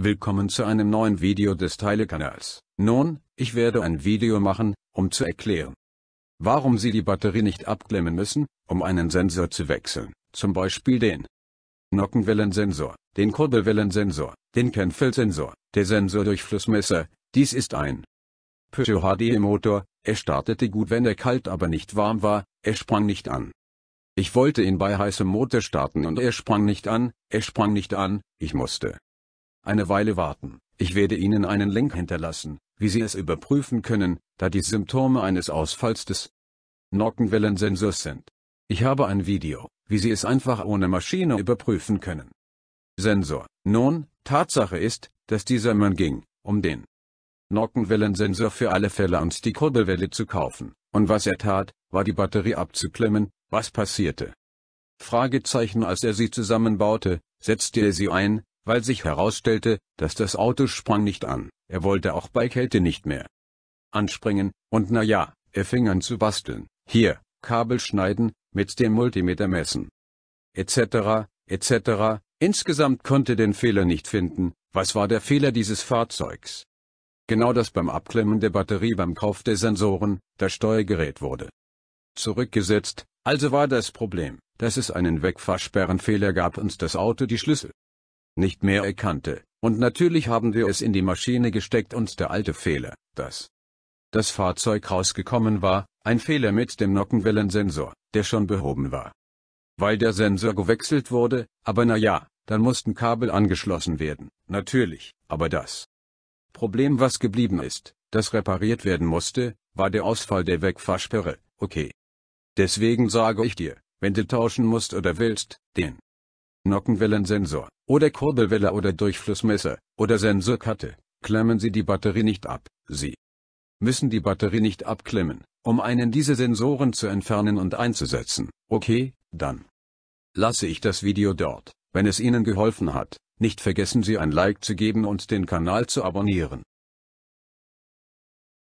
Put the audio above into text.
Willkommen zu einem neuen Video des Teilekanals. Nun, ich werde ein Video machen, um zu erklären, warum Sie die Batterie nicht abklemmen müssen, um einen Sensor zu wechseln, zum Beispiel den Nockenwellensensor, den Kurbelwellensensor, den Kenfeld-Sensor, der Sensordurchflussmesser, dies ist ein Peugeot HDE-Motor, er startete gut wenn er kalt aber nicht warm war, er sprang nicht an. Ich wollte ihn bei heißem Motor starten und er sprang nicht an, er sprang nicht an, ich musste eine Weile warten. Ich werde Ihnen einen Link hinterlassen, wie Sie es überprüfen können, da die Symptome eines Ausfalls des Nockenwellensensors sind. Ich habe ein Video, wie Sie es einfach ohne Maschine überprüfen können. Sensor. Nun, Tatsache ist, dass dieser Mann ging, um den Nockenwellensensor für alle Fälle und die Kurbelwelle zu kaufen. Und was er tat, war die Batterie abzuklemmen. Was passierte? Fragezeichen Als er sie zusammenbaute, setzte er sie ein, weil sich herausstellte, dass das Auto sprang nicht an, er wollte auch bei Kälte nicht mehr anspringen, und na ja, er fing an zu basteln, hier, Kabel schneiden, mit dem Multimeter messen, etc., etc., insgesamt konnte den Fehler nicht finden, was war der Fehler dieses Fahrzeugs? Genau das beim Abklemmen der Batterie beim Kauf der Sensoren, das Steuergerät wurde zurückgesetzt, also war das Problem, dass es einen Wegfahrsperrenfehler gab und das Auto die Schlüssel nicht mehr erkannte, und natürlich haben wir es in die Maschine gesteckt und der alte Fehler, dass das Fahrzeug rausgekommen war, ein Fehler mit dem Nockenwellensensor, der schon behoben war. Weil der Sensor gewechselt wurde, aber na ja, dann mussten Kabel angeschlossen werden, natürlich, aber das Problem was geblieben ist, das repariert werden musste, war der Ausfall der Wegfahrsperre, okay. Deswegen sage ich dir, wenn du tauschen musst oder willst, den Nockenwellensensor, oder Kurbelwelle oder Durchflussmesser, oder Sensorkarte, klemmen Sie die Batterie nicht ab, Sie müssen die Batterie nicht abklemmen, um einen dieser Sensoren zu entfernen und einzusetzen. Okay, dann lasse ich das Video dort. Wenn es Ihnen geholfen hat, nicht vergessen Sie ein Like zu geben und den Kanal zu abonnieren.